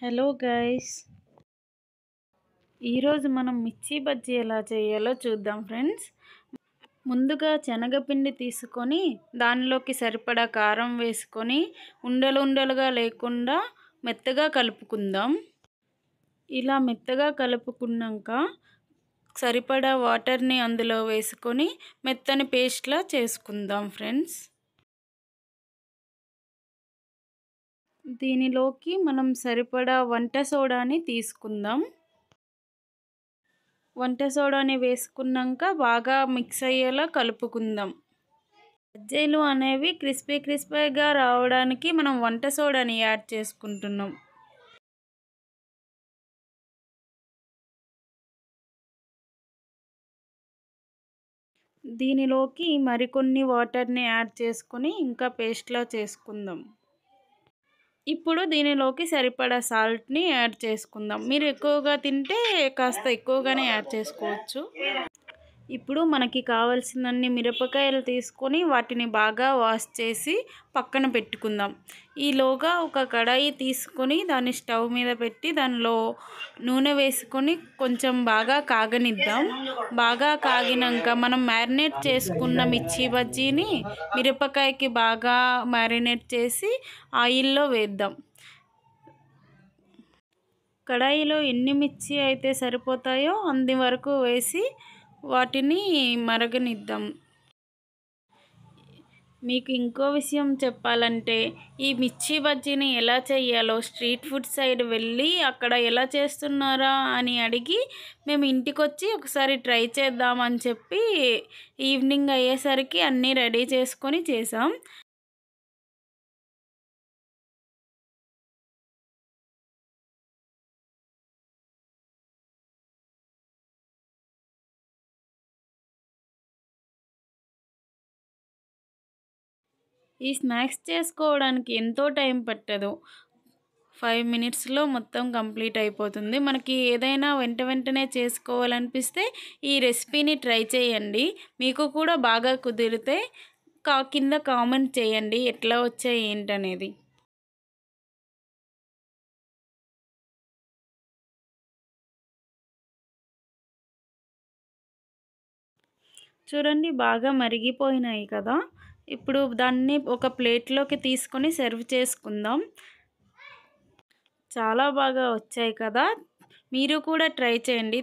hello guys ఈరోజు మనం మిర్చి బజ్జీ ఎలా చేయాలో చూద్దాం ఫ్రెండ్స్ ముందుగా శనగపిండి తీసుకొని దానిలోకి సరిపడా కారం వేసుకొని ఉండలు ఉండలుగా లేకుండా మెత్తగా కలుపుకుందాం ఇలా మెత్తగా కలుపుకున్నాక సరిపడా వాటర్ని అందులో వేసుకొని మెత్తని పేస్ట్లా చేసుకుందాం ఫ్రెండ్స్ దీనిలోకి మనం సరిపడా వంట సోడాని తీసుకుందాం వంట సోడాని వేసుకున్నాక బాగా మిక్స్ అయ్యేలా కలుపుకుందాం బజ్జీలు అనేవి క్రిస్పీ క్రిస్పీగా రావడానికి మనం వంట సోడాని యాడ్ చేసుకుంటున్నాం దీనిలోకి మరికొన్ని వాటర్ని యాడ్ చేసుకొని ఇంకా పేస్ట్లా చేసుకుందాం ఇప్పుడు దీనిలోకి సరిపడా సాల్ట్ని యాడ్ చేసుకుందాం మీరు ఎక్కువగా తింటే కాస్త ఎక్కువగానే యాడ్ చేసుకోవచ్చు ఇప్పుడు మనకి కావాల్సినన్ని మిరపకాయలు తీసుకొని వాటిని బాగా వాష్ చేసి పక్కన పెట్టుకుందాం ఈలోగా ఒక కడాయి తీసుకొని దాన్ని స్టవ్ మీద పెట్టి దానిలో నూనె వేసుకొని కొంచెం బాగా కాగనిద్దాం బాగా కాగినాక మనం మ్యారినేట్ చేసుకున్న మిర్చి బజ్జీని మిరపకాయకి బాగా మ్యారినేట్ చేసి ఆయిల్లో వేద్దాం కడాయిలో ఎన్ని మిర్చి అయితే సరిపోతాయో అంది వరకు వేసి వాటిని మరగనిద్దాం మీకు ఇంకో విషయం చెప్పాలంటే ఈ మిర్చి బజ్జీని ఎలా చేయాలో స్ట్రీట్ ఫుడ్ సైడ్ వెళ్ళి అక్కడ ఎలా చేస్తున్నారా అని అడిగి మేము ఇంటికి వచ్చి ఒకసారి ట్రై చేద్దామని చెప్పి ఈవినింగ్ అయ్యేసరికి అన్నీ రెడీ చేసుకొని చేసాం ఈ స్నాక్స్ చేసుకోవడానికి ఎంతో టైం పట్టదు ఫైవ్ మినిట్స్లో మొత్తం కంప్లీట్ అయిపోతుంది మనకి ఏదైనా వెంట వెంటనే చేసుకోవాలనిపిస్తే ఈ రెసిపీని ట్రై చేయండి మీకు కూడా బాగా కుదిరితే కా కింద కామెంట్ చేయండి ఎట్లా వచ్చాయి ఏంటనేది చూడండి బాగా మరిగిపోయినాయి కదా ఇప్పుడు దాన్ని ఒక ప్లేట్లోకి తీసుకొని సర్వ్ చేసుకుందాం చాలా బాగా వచ్చాయి కదా మీరు కూడా ట్రై చేయండి